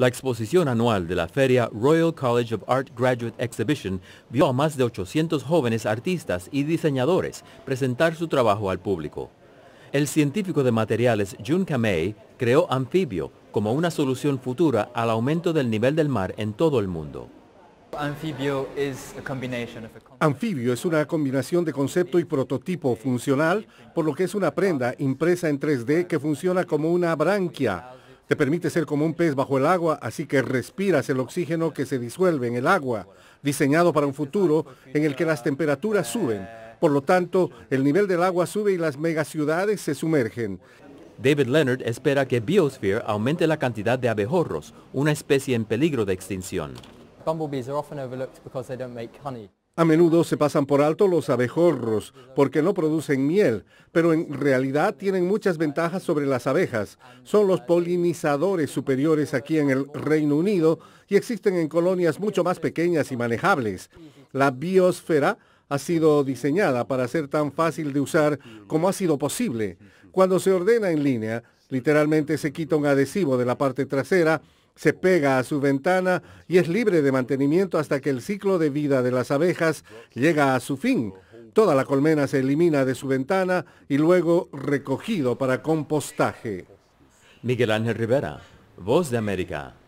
La exposición anual de la feria Royal College of Art Graduate Exhibition vio a más de 800 jóvenes artistas y diseñadores presentar su trabajo al público. El científico de materiales Jun Kamei creó Anfibio como una solución futura al aumento del nivel del mar en todo el mundo. Anfibio es una combinación de concepto y prototipo funcional, por lo que es una prenda impresa en 3D que funciona como una branquia te permite ser como un pez bajo el agua, así que respiras el oxígeno que se disuelve en el agua, diseñado para un futuro en el que las temperaturas suben. Por lo tanto, el nivel del agua sube y las megaciudades se sumergen. David Leonard espera que Biosphere aumente la cantidad de abejorros, una especie en peligro de extinción. A menudo se pasan por alto los abejorros porque no producen miel, pero en realidad tienen muchas ventajas sobre las abejas. Son los polinizadores superiores aquí en el Reino Unido y existen en colonias mucho más pequeñas y manejables. La biosfera ha sido diseñada para ser tan fácil de usar como ha sido posible. Cuando se ordena en línea, literalmente se quita un adhesivo de la parte trasera se pega a su ventana y es libre de mantenimiento hasta que el ciclo de vida de las abejas llega a su fin. Toda la colmena se elimina de su ventana y luego recogido para compostaje. Miguel Ángel Rivera, Voz de América.